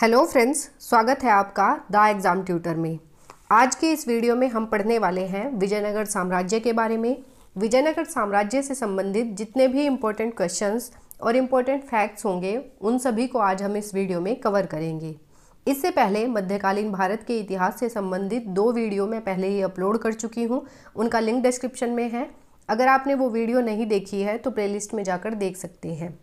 hello friends स्वागत है आपका द एग्ज़ाम ट्यूटर में आज के इस वीडियो में हम पढ़ने वाले हैं विजयनगर साम्राज्य के बारे में विजयनगर साम्राज्य से संबंधित जितने भी इम्पोर्टेंट क्वेश्चंस और इम्पोर्टेंट फैक्ट्स होंगे उन सभी को आज हम इस वीडियो में कवर करेंगे इससे पहले मध्यकालीन भारत के इतिहास से संबंधित दो वीडियो मैं पहले ही अपलोड कर चुकी हूँ उनका लिंक डिस्क्रिप्शन में है अगर आपने वो वीडियो नहीं देखी है तो प्लेलिस्ट में जाकर देख सकते हैं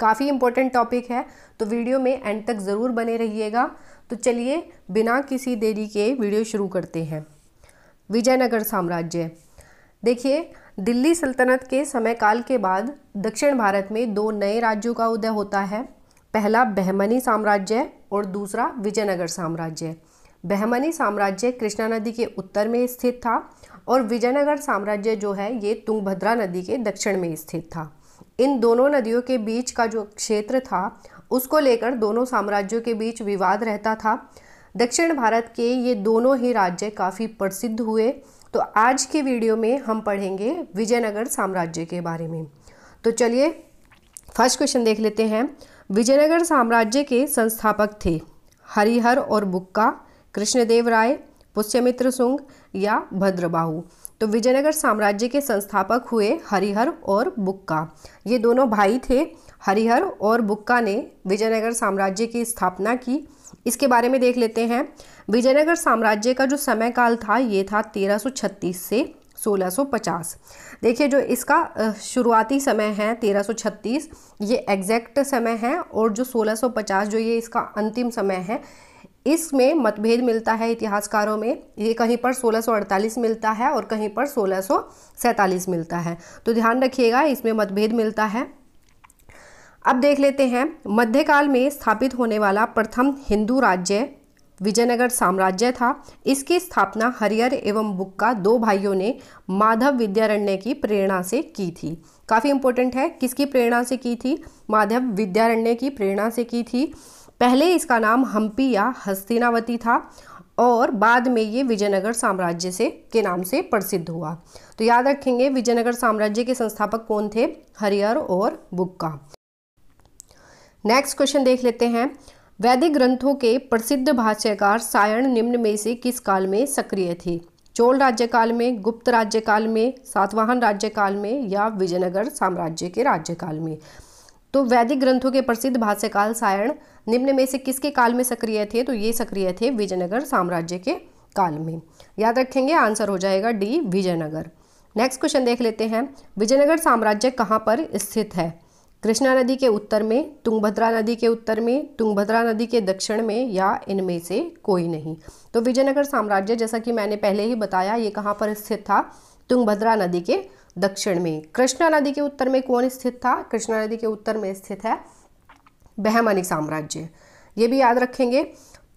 काफ़ी इंपॉर्टेंट टॉपिक है तो वीडियो में एंड तक ज़रूर बने रहिएगा तो चलिए बिना किसी देरी के वीडियो शुरू करते हैं विजयनगर साम्राज्य देखिए दिल्ली सल्तनत के समयकाल के बाद दक्षिण भारत में दो नए राज्यों का उदय होता है पहला बहमनी साम्राज्य और दूसरा विजयनगर साम्राज्य बहमनी साम्राज्य कृष्णा नदी के उत्तर में स्थित था और विजयनगर साम्राज्य जो है ये तुंगभद्रा नदी के दक्षिण में स्थित था इन दोनों नदियों के बीच का जो क्षेत्र था उसको लेकर दोनों साम्राज्यों के बीच विवाद रहता था दक्षिण भारत के ये दोनों ही राज्य काफ़ी प्रसिद्ध हुए तो आज की वीडियो में हम पढ़ेंगे विजयनगर साम्राज्य के बारे में तो चलिए फर्स्ट क्वेश्चन देख लेते हैं विजयनगर साम्राज्य के संस्थापक थे हरिहर और बुक्का कृष्णदेव राय पुष्यमित्र सुंग या भद्रबाहू तो विजयनगर साम्राज्य के संस्थापक हुए हरिहर और बुक्का ये दोनों भाई थे हरिहर और बुक्का ने विजयनगर साम्राज्य की स्थापना की इसके बारे में देख लेते हैं विजयनगर साम्राज्य का जो समय काल था ये था 1336 से 1650 देखिए जो इसका शुरुआती समय है 1336 ये एग्जैक्ट समय है और जो 1650 जो ये इसका अंतिम समय है इसमें मतभेद मिलता है इतिहासकारों में ये कहीं पर 1648 मिलता है और कहीं पर 1647 मिलता है तो ध्यान रखिएगा इसमें मतभेद मिलता है अब देख लेते हैं मध्यकाल में स्थापित होने वाला प्रथम हिंदू राज्य विजयनगर साम्राज्य था इसकी स्थापना हरियर एवं बुक्का दो भाइयों ने माधव विद्यारण्य की प्रेरणा से की थी काफ़ी इंपॉर्टेंट है किसकी प्रेरणा से की थी माधव विद्यारण्य की प्रेरणा से की थी पहले इसका नाम हम्पी या हस्तिनावती था और बाद में ये विजयनगर साम्राज्य से के नाम से प्रसिद्ध हुआ तो याद रखेंगे विजयनगर साम्राज्य के संस्थापक कौन थे हरिहर और बुक्का नेक्स्ट क्वेश्चन देख लेते हैं वैदिक ग्रंथों के प्रसिद्ध भाष्यकार सायण निम्न में से किस काल में सक्रिय थे चोल राज्यकाल में गुप्त राज्यकाल में सातवाहन राज्यकाल में या विजयनगर साम्राज्य के राज्यकाल में तो वैदिक ग्रंथों के प्रसिद्ध भाष्यकाल सायण निम्न में से किसके काल में सक्रिय थे तो ये सक्रिय थे विजयनगर साम्राज्य के काल में याद रखेंगे आंसर हो जाएगा डी विजयनगर नेक्स्ट क्वेश्चन देख लेते हैं विजयनगर साम्राज्य कहाँ पर स्थित है कृष्णा नदी के उत्तर में तुंगभद्रा नदी के उत्तर में तुंगभद्रा नदी के दक्षिण में या इनमें से कोई नहीं तो विजयनगर साम्राज्य जैसा कि मैंने पहले ही बताया ये कहाँ पर स्थित था तुंगभद्रा नदी के दक्षिण में कृष्णा नदी के उत्तर में कौन स्थित था कृष्णा नदी के उत्तर में स्थित है बहमनी साम्राज्य ये भी याद रखेंगे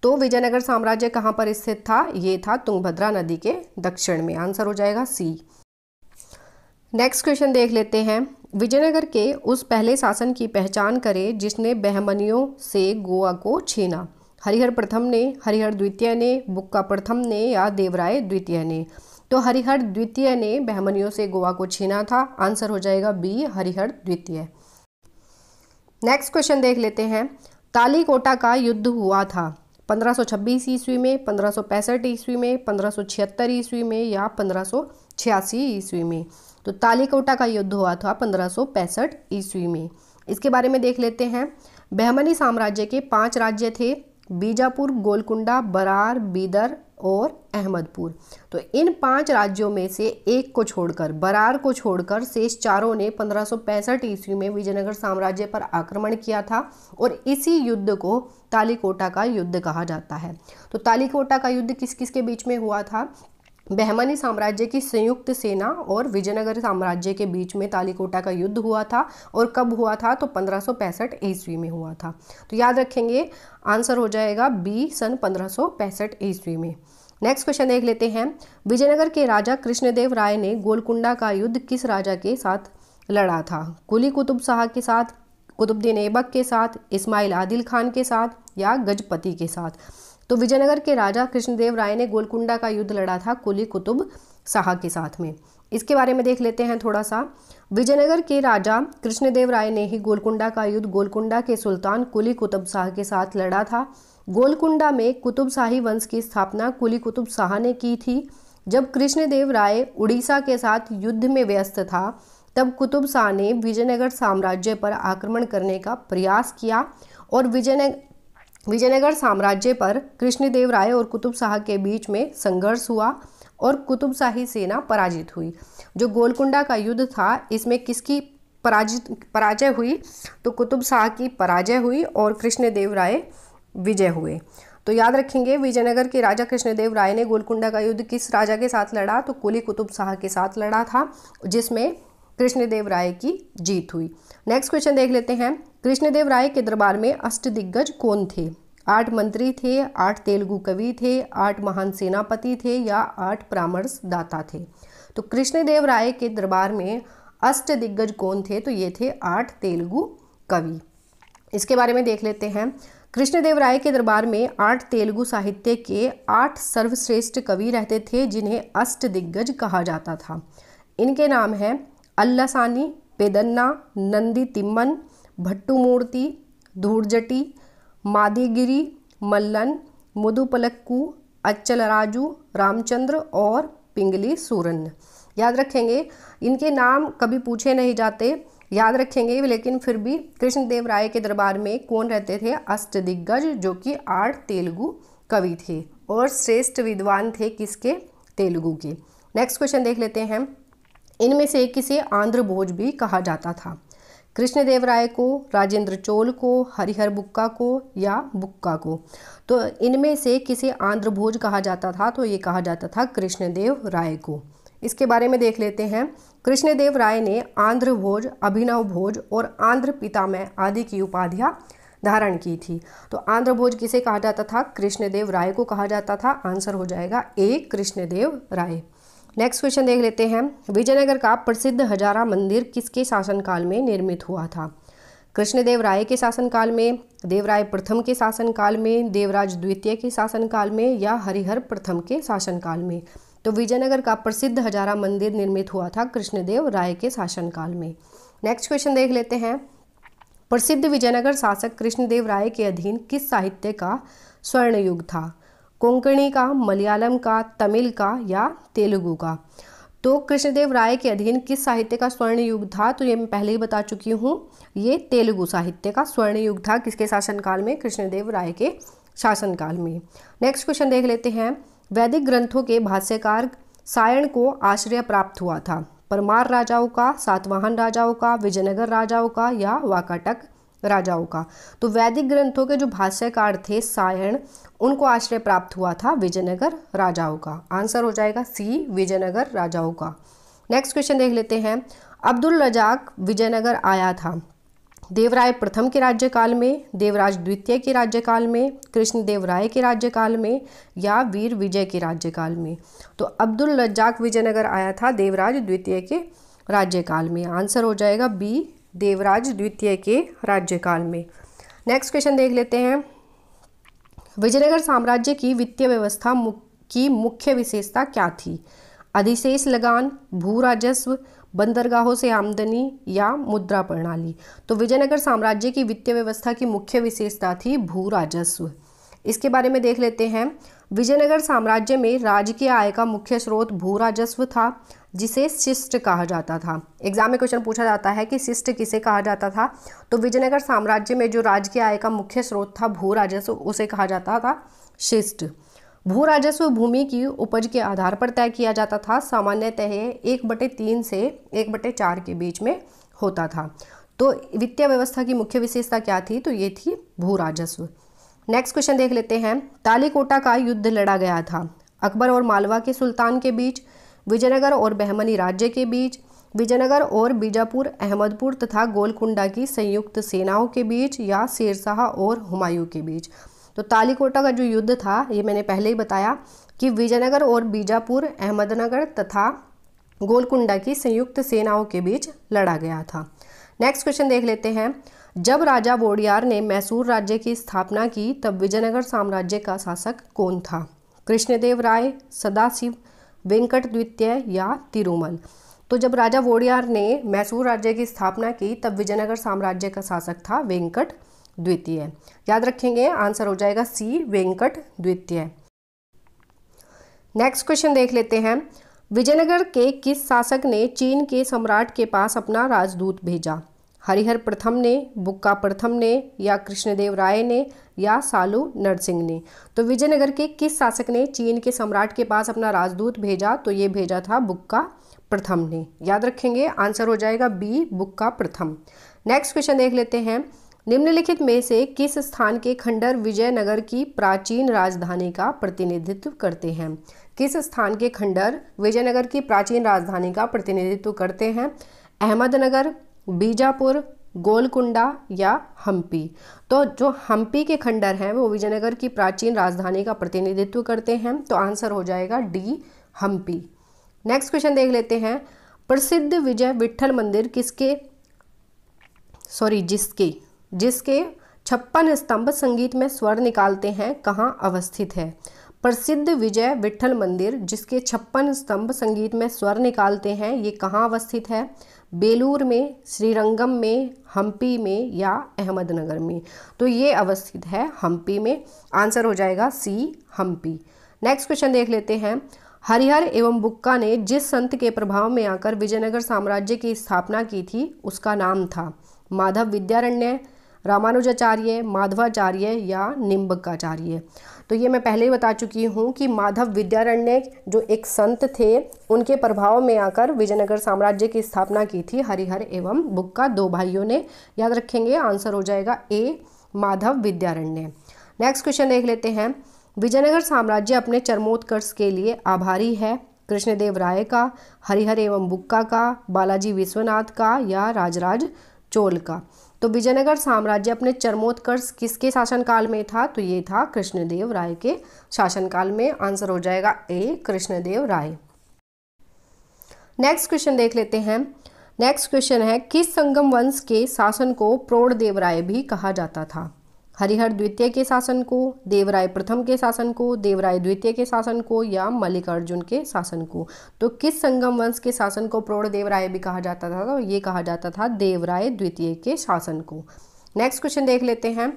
तो विजयनगर साम्राज्य कहाँ पर स्थित था ये था तुंगभद्रा नदी के दक्षिण में आंसर हो जाएगा सी नेक्स्ट क्वेश्चन देख लेते हैं विजयनगर के उस पहले शासन की पहचान करें जिसने बहमनियों से गोवा को छीना हरिहर प्रथम ने हरिहर द्वितीय ने बुक्का प्रथम ने या देवराय द्वितीय ने तो हरिहर द्वितीय ने बहमनियों से गोवा को छीना था आंसर हो जाएगा बी हरिहर द्वितीय नेक्स्ट क्वेश्चन देख लेते हैं तालीकोटा का युद्ध हुआ था 1526 ईस्वी में 1565 ईस्वी में 1576 ईस्वी में या 1586 ईस्वी में तो तालीकोटा का युद्ध हुआ था 1565 ईस्वी में इसके बारे में देख लेते हैं बहमनी साम्राज्य के पांच राज्य थे बीजापुर गोलकुंडा बरार बीदर और अहमदपुर तो इन पांच राज्यों में से एक को छोड़कर बरार को छोड़कर शेष चारों ने पंद्रह ईस्वी में विजयनगर साम्राज्य पर आक्रमण किया था और इसी युद्ध को तालीकोटा का युद्ध कहा जाता है तो तालीकोटा का युद्ध किस किस के बीच में हुआ था बहमनी साम्राज्य की संयुक्त सेना और विजयनगर साम्राज्य के बीच में तालीकोटा का युद्ध हुआ था और कब हुआ था तो पंद्रह ईस्वी में हुआ था तो याद रखेंगे आंसर हो जाएगा बी सन पंद्रह ईस्वी में नेक्स्ट क्वेश्चन देख लेते हैं विजयनगर के राजा कृष्णदेव राय ने गोलकुंडा का युद्ध किस राजा के साथ लड़ा था कुली कुतुब शाह के साथ कुतुबद्दीन ऐबक के साथ इस्माइल आदिल खान के साथ या गजपति के साथ तो विजयनगर के राजा कृष्णदेव राय ने गोलकुंडा का युद्ध लड़ा था कुली कुतुब शाह के साथ में इसके बारे में देख लेते हैं थोड़ा सा विजयनगर के राजा कृष्णदेव राय ने ही गोलकुंडा का युद्ध गोलकुंडा के सुल्तान कुली कुतुब शाह के साथ लड़ा था गोलकुंडा में कुतुब शाही वंश की स्थापना कुली कुतुब शाह ने की थी जब कृष्णदेव राय उड़ीसा के साथ युद्ध में व्यस्त था तब कुतुब शाह ने विजयनगर साम्राज्य पर आक्रमण करने का प्रयास किया और विजयनगर विजयनगर साम्राज्य पर कृष्णदेव राय और कुतुब शाह के बीच में संघर्ष हुआ और कुतुब शाही सेना पराजित हुई जो गोलकुंडा का युद्ध था इसमें किसकी पराजित पराजय हुई तो कुतुब शाह की पराजय हुई और कृष्णदेव राय विजय हुए तो याद रखेंगे विजयनगर के राजा कृष्णदेव राय ने गोलकुंडा का युद्ध किस राजा के साथ लड़ा तो कुली कुतुब शाह के साथ लड़ा था जिसमें कृष्णदेव राय की जीत हुई नेक्स्ट क्वेश्चन देख लेते हैं कृष्णदेव राय के दरबार में अष्ट दिग्गज कौन थे आठ मंत्री थे आठ तेलुगु कवि थे आठ महान सेनापति थे या आठ परामर्श दाता थे तो कृष्णदेव राय के दरबार में अष्ट दिग्गज कौन थे तो ये थे आठ तेलुगु कवि इसके बारे में देख लेते हैं कृष्णदेव राय के दरबार में आठ तेलुगु साहित्य के आठ सर्वश्रेष्ठ कवि रहते थे जिन्हें अष्ट दिग्गज कहा जाता था इनके नाम हैं अल्लासानी पेदन्ना नंदी तिम्मन भट्टू मूर्ति धूर्जटी मादीगिरी मल्लन मधुपलक्कू अच्चल राजू रामचंद्र और पिंगली सूरन याद रखेंगे इनके नाम कभी पूछे नहीं जाते याद रखेंगे लेकिन फिर भी कृष्णदेव राय के दरबार में कौन रहते थे अष्ट दिग्गज जो कि आठ तेलुगु कवि थे और श्रेष्ठ विद्वान थे किसके तेलुगु के नेक्स्ट क्वेश्चन देख लेते हैं इनमें से किसे आंध्र भोज भी कहा जाता था कृष्णदेव राय को राजेंद्र चोल को हरिहर बुक्का को या बुक्का को तो इनमें से किसे आंध्र भोज कहा जाता था तो ये कहा जाता था कृष्णदेव राय को इसके बारे में देख लेते हैं कृष्णदेव राय ने आंध्र भोज अभिनव भोज और आंध्र पितामय आदि की उपाधियाँ धारण की थी तो आंध्र भोज किसे कहा जाता था कृष्णदेव राय को कहा जाता था आंसर हो जाएगा A Krishnadeva Raya next question देख लेते हैं विजयनगर का प्रसिद्ध हजारा मंदिर किसके शासनकाल में निर्मित हुआ था कृष्णदेव राय के शासनकाल में देवराय प्रथम के शासनकाल में देवराज द्वितीय के शासनकाल में या हरिहर प्रथम के शासनकाल में तो विजयनगर का प्रसिद्ध हजारा मंदिर निर्मित हुआ था कृष्णदेव राय के शासनकाल में नेक्स्ट क्वेश्चन देख लेते हैं प्रसिद्ध विजयनगर शासक कृष्णदेव राय के अधीन किस साहित्य का स्वर्ण युग था कोंकणी का मलयालम का तमिल का या तेलुगु का तो कृष्णदेव राय के अधीन किस साहित्य का स्वर्ण युग था तो ये मैं पहले ही बता चुकी हूँ ये तेलुगु साहित्य का स्वर्ण युग था किसके शासनकाल में कृष्णदेव राय के शासनकाल में नेक्स्ट क्वेश्चन देख लेते हैं वैदिक ग्रंथों के भाष्यकार सायण को आश्रय प्राप्त हुआ था परमार राजाओं का सातवाहन राजाओं का विजयनगर राजाओं का या वाकाटक राजाओं का तो वैदिक ग्रंथों के जो भाष्यकार थे सायण उनको आश्रय प्राप्त हुआ था विजयनगर राजाओं का आंसर हो जाएगा सी विजयनगर राजाओं का नेक्स्ट क्वेश्चन देख लेते हैं अब्दुल रजाक विजयनगर आया था देवराय प्रथम के राज्यकाल में देवराज द्वितीय के राज्यकाल में कृष्णदेव राय के राज्यकाल में या वीर विजय के राज्यकाल में तो अब्दुल रजाक विजयनगर आया था देवराज द्वितीय के राज्यकाल में आंसर हो जाएगा बी देवराज द्वितीय के राज्यकाल में नेक्स्ट क्वेश्चन देख लेते हैं विजयनगर साम्राज्य की वित्तीय व्यवस्था की मुख्य विशेषता क्या थी अधिशेष लगान भू राजस्व बंदरगाहों से आमदनी या मुद्रा प्रणाली तो विजयनगर साम्राज्य की वित्तीय व्यवस्था की मुख्य विशेषता थी भू राजस्व इसके बारे में देख लेते हैं विजयनगर साम्राज्य में राजकीय आय का मुख्य स्रोत भू राजस्व था जिसे शिष्ट कहा जाता था एग्जाम में क्वेश्चन पूछा जाता है कि शिष्ट किसे कहा जाता था तो विजयनगर साम्राज्य में जो राजकीय आय का मुख्य स्रोत था भू राजस्व उसे कहा जाता था शिष्ट भू राजस्व भूमि की उपज के आधार पर तय किया जाता था सामान्यतः एक बटे तीन से एक बटे चार के बीच में होता था तो वित्तीय व्यवस्था की मुख्य विशेषता क्या थी तो ये थी भू राजस्व नेक्स्ट क्वेश्चन देख लेते हैं तालीकोटा का युद्ध लड़ा गया था अकबर और मालवा के सुल्तान के बीच विजयनगर और बहमनी राज्य के बीच विजयनगर और बीजापुर अहमदपुर तथा गोलकुंडा की संयुक्त सेनाओं के बीच या शेरशाह और हुमायूं के बीच तो तालीकोटा का जो युद्ध था ये मैंने पहले ही बताया कि विजयनगर और बीजापुर अहमदनगर तथा गोलकुंडा की संयुक्त सेनाओं के बीच लड़ा गया था नेक्स्ट क्वेश्चन देख लेते हैं जब राजा वोडियार ने मैसूर राज्य की स्थापना की तब विजयनगर साम्राज्य का शासक कौन था कृष्णदेव राय सदाशिव वेंकट द्वितीय या तिरुमल तो जब राजा वोडियार ने मैसूर राज्य की स्थापना की तब विजयनगर साम्राज्य का शासक था वेंकट द्वितीय याद रखेंगे आंसर हो जाएगा सी वेंकट द्वितीय नेक्स्ट क्वेश्चन देख लेते हैं विजयनगर के किस शासक ने चीन के सम्राट के पास अपना राजदूत भेजा हरिहर प्रथम ने बुक्का प्रथम ने या कृष्णदेव राय ने या सालू नरसिंह ने तो विजयनगर के किस शासक ने चीन के सम्राट के पास अपना राजदूत भेजा तो ये भेजा था बुक्का प्रथम ने याद रखेंगे आंसर हो जाएगा बी बुक्का प्रथम नेक्स्ट क्वेश्चन देख लेते हैं निम्नलिखित में से किस स्थान के खंडर विजयनगर की प्राचीन राजधानी का प्रतिनिधित्व करते हैं किस स्थान के खंडर विजयनगर की प्राचीन राजधानी का प्रतिनिधित्व करते हैं अहमदनगर बीजापुर गोलकुंडा या हम्पी तो जो हम्पी के खंडर हैं वो विजयनगर की प्राचीन राजधानी का प्रतिनिधित्व करते हैं तो आंसर हो जाएगा डी हम्पी नेक्स्ट क्वेश्चन देख लेते हैं प्रसिद्ध विजय विट्ठल मंदिर किसके सॉरी जिसके जिसके छप्पन स्तंभ संगीत में स्वर निकालते हैं कहाँ अवस्थित है प्रसिद्ध विजय विट्ठल मंदिर जिसके छप्पन स्तंभ संगीत में स्वर निकालते हैं ये कहाँ अवस्थित है बेलूर में श्रीरंगम में हम्पी में या अहमदनगर में तो ये अवस्थित है हम्पी में आंसर हो जाएगा सी हम्पी नेक्स्ट क्वेश्चन देख लेते हैं हरिहर एवं बुक्का ने जिस संत के प्रभाव में आकर विजयनगर साम्राज्य की स्थापना की थी उसका नाम था माधव विद्यारण्य रामानुजाचार्य माधवाचार्य या निम्बकाचार्य तो ये मैं पहले ही बता चुकी हूँ कि माधव विद्यारण्य जो एक संत थे उनके प्रभाव में आकर विजयनगर साम्राज्य की स्थापना की थी हरिहर एवं बुक्का दो भाइयों ने याद रखेंगे आंसर हो जाएगा A Madhava Vidyaranya next question देख लेते हैं विजयनगर साम्राज्य अपने चरमोत्कर्ष के लिए आभारी है कृष्णदेव राय का हरिहर एवं बुक्का का बालाजी विश्वनाथ का या राजराज चोल का तो विजयनगर साम्राज्य अपने चरमोत्कर्ष किसके शासनकाल में था तो ये था कृष्णदेव राय के शासनकाल में आंसर हो जाएगा A Krishnadeva Raya next question देख लेते हैं नेक्स्ट क्वेश्चन है किस संगम वंश के शासन को प्रौढ़देव राय भी कहा जाता था हरिहर द्वितीय के शासन को देवराय प्रथम के शासन को देवराय द्वितीय के शासन को या मल्लिकार्जुन के शासन को तो किस संगम वंश के शासन को प्रौढ़ देवराय भी कहा जाता था तो ये कहा जाता था देवराय द्वितीय के शासन को नेक्स्ट क्वेश्चन देख लेते हैं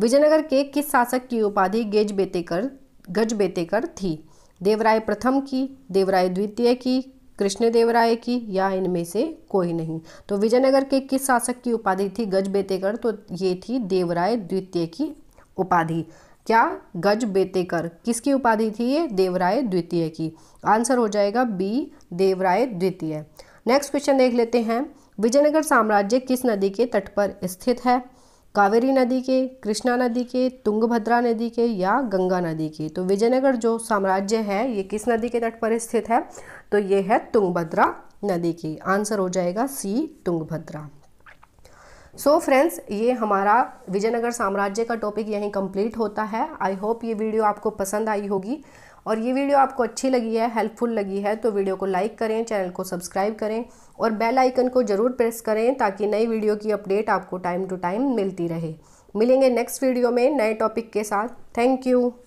विजयनगर के किस शासक की उपाधि गेज बेतेकर गज बेतेकर थी देवराय प्रथम की देवराय द्वितीय की कृष्णदेवराय की या इनमें से कोई नहीं तो विजयनगर के किस शासक की उपाधि थी गज बेतेकर तो ये थी देवराय द्वितीय की उपाधि क्या गज बेतेकर किसकी उपाधि थी ये देवराय द्वितीय की आंसर हो जाएगा बी देवराय द्वितीय नेक्स्ट क्वेश्चन देख लेते हैं विजयनगर साम्राज्य किस नदी के तट पर स्थित है कावेरी नदी के कृष्णा नदी के तुंगभद्रा नदी के या गंगा नदी के तो विजयनगर जो साम्राज्य है ये किस नदी के तट पर स्थित है तो ये है तुंगभद्रा नदी की आंसर हो जाएगा C Tungabhadra so so friends ये हमारा विजयनगर साम्राज्य का टॉपिक यहीं कंप्लीट होता है आई होप ये वीडियो आपको पसंद आई होगी और ये वीडियो आपको अच्छी लगी है हेल्पफुल लगी है तो वीडियो को लाइक करें चैनल को सब्सक्राइब करें और बेल आइकन को ज़रूर प्रेस करें ताकि नई वीडियो की अपडेट आपको टाइम टू टाइम मिलती रहे मिलेंगे नेक्स्ट वीडियो में नए टॉपिक के साथ थैंक यू